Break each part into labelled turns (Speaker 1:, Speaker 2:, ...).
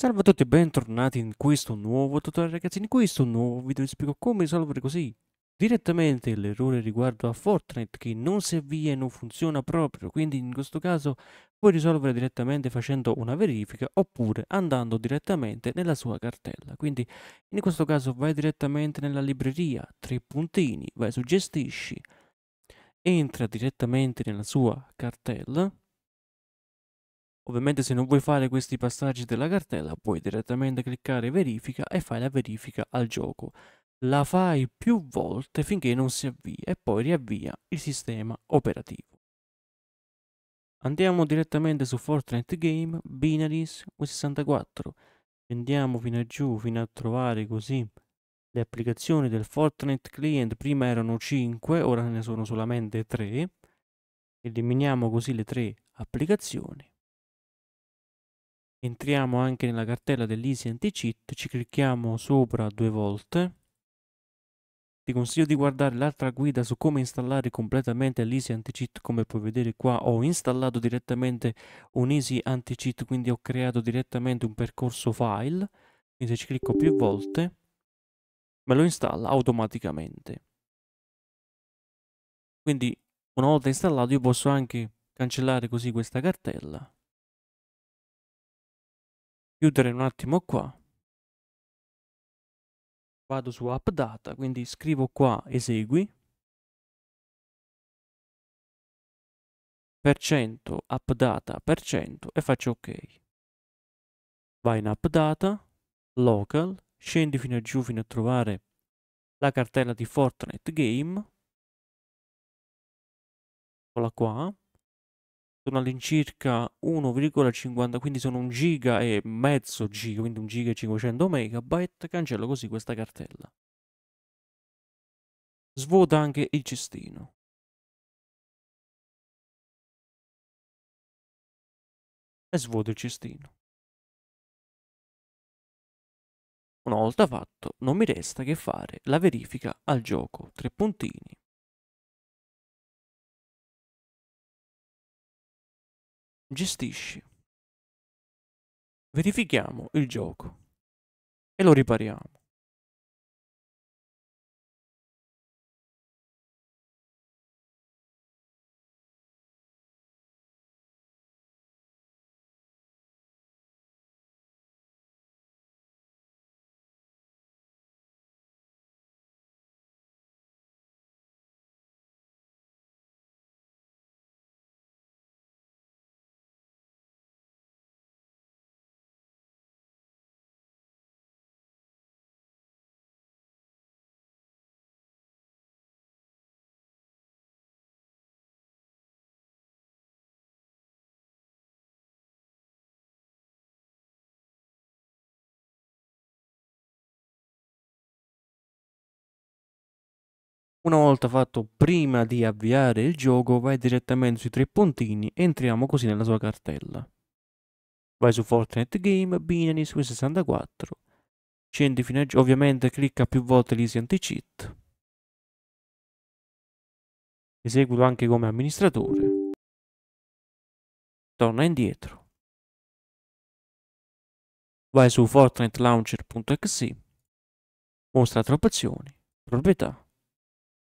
Speaker 1: Salve a tutti e bentornati in questo nuovo tutorial ragazzi, in questo nuovo video vi spiego come risolvere così direttamente l'errore riguardo a Fortnite che non si avvia e non funziona proprio, quindi in questo caso puoi risolvere direttamente facendo una verifica oppure andando direttamente nella sua cartella, quindi in questo caso vai direttamente nella libreria, tre puntini, vai su gestisci, entra direttamente nella sua cartella Ovviamente se non vuoi fare questi passaggi della cartella puoi direttamente cliccare verifica e fai la verifica al gioco. La fai più volte finché non si avvia e poi riavvia il sistema operativo. Andiamo direttamente su Fortnite Game, Binaries, U64. Andiamo fino a giù, fino a trovare così le applicazioni del Fortnite Client. Prima erano 5, ora ne sono solamente 3. Eliminiamo così le 3 applicazioni entriamo anche nella cartella dell'Easy Anti-Cheat, ci clicchiamo sopra due volte. Ti consiglio di guardare l'altra guida su come installare completamente l'Easy Anti-Cheat, come puoi vedere qua ho installato direttamente un Easy Anti-Cheat, quindi ho creato direttamente un percorso file, quindi se ci clicco più volte me lo installa
Speaker 2: automaticamente. Quindi una volta installato io posso anche cancellare così questa cartella chiudere un attimo qua vado su app data quindi scrivo qua esegui per cento app data per cento e faccio ok
Speaker 1: vai in app data local scendi fino a giù fino a trovare la cartella di Fortnite Game eccola qua sono all'incirca 1,50, quindi sono un giga e mezzo giga, quindi un giga e 500 megabyte, cancello così questa cartella.
Speaker 2: Svuota anche il cestino. E svuoto il cestino. Una volta fatto, non mi resta che fare la verifica al gioco. Tre puntini. Gestisci. Verifichiamo il gioco e lo ripariamo. Una volta fatto prima di avviare il gioco vai direttamente
Speaker 1: sui tre puntini e entriamo così nella sua cartella. Vai su Fortnite Game, Binance, Win64, scendi fino a gioco, ovviamente clicca più volte l'Easy Anti-Cheat.
Speaker 2: Eseguilo anche come amministratore. Torna indietro. Vai su Fortnite Launcher.exe. mostra troppe opzioni. proprietà,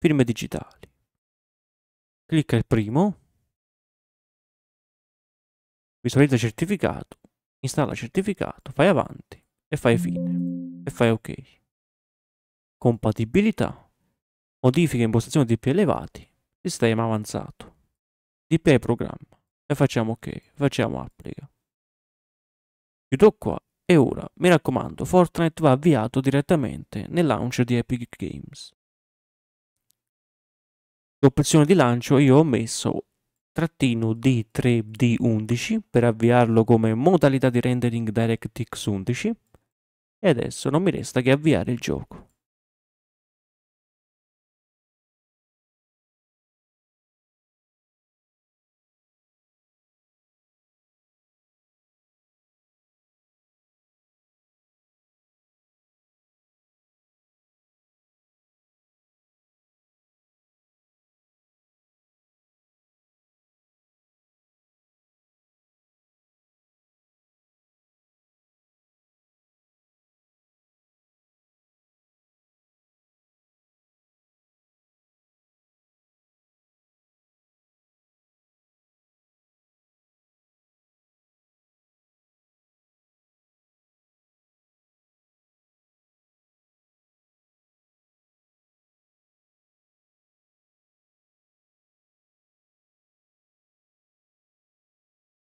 Speaker 2: Firme digitali. Clicca il primo. Visualizza certificato. Installa certificato. Fai avanti e fai fine. E fai ok. Compatibilità.
Speaker 1: Modifica impostazione DP elevati. Sistema avanzato. DP programma. E facciamo ok. Facciamo applica. Chiudo qua e ora, mi raccomando, Fortnite va avviato direttamente nel launcher di Epic Games l'opzione di lancio io ho messo trattino D3D11 per avviarlo come modalità di rendering DirectX
Speaker 2: 11 e adesso non mi resta che avviare il gioco.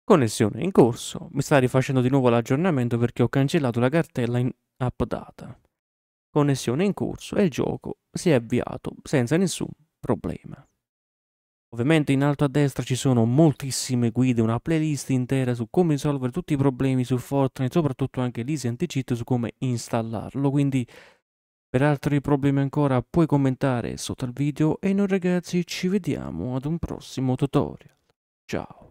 Speaker 2: Connessione in corso. Mi sta rifacendo di nuovo l'aggiornamento perché
Speaker 1: ho cancellato la cartella in app data. Connessione in corso e il gioco si è avviato senza nessun problema. Ovviamente in alto a destra ci sono moltissime guide, una playlist intera su come risolvere tutti i problemi su Fortnite, soprattutto anche l'Easy Anti-Cheat su come installarlo, quindi per altri problemi ancora puoi
Speaker 2: commentare sotto al video e noi ragazzi ci vediamo ad un prossimo tutorial. Ciao!